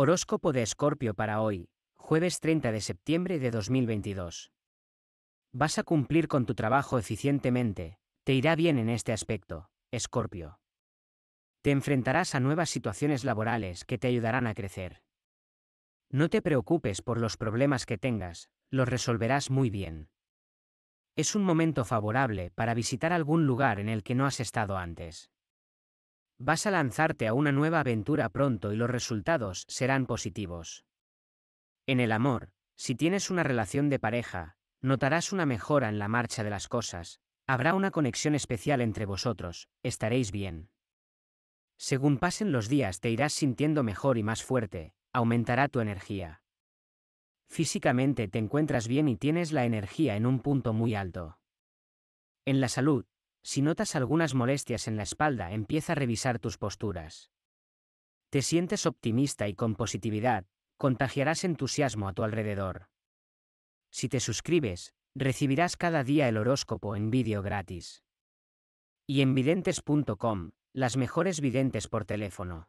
Horóscopo de Escorpio para hoy, jueves 30 de septiembre de 2022. Vas a cumplir con tu trabajo eficientemente, te irá bien en este aspecto, Escorpio. Te enfrentarás a nuevas situaciones laborales que te ayudarán a crecer. No te preocupes por los problemas que tengas, los resolverás muy bien. Es un momento favorable para visitar algún lugar en el que no has estado antes. Vas a lanzarte a una nueva aventura pronto y los resultados serán positivos. En el amor, si tienes una relación de pareja, notarás una mejora en la marcha de las cosas, habrá una conexión especial entre vosotros, estaréis bien. Según pasen los días te irás sintiendo mejor y más fuerte, aumentará tu energía. Físicamente te encuentras bien y tienes la energía en un punto muy alto. En la salud, si notas algunas molestias en la espalda, empieza a revisar tus posturas. Te sientes optimista y con positividad, contagiarás entusiasmo a tu alrededor. Si te suscribes, recibirás cada día el horóscopo en vídeo gratis. Y en videntes.com, las mejores videntes por teléfono.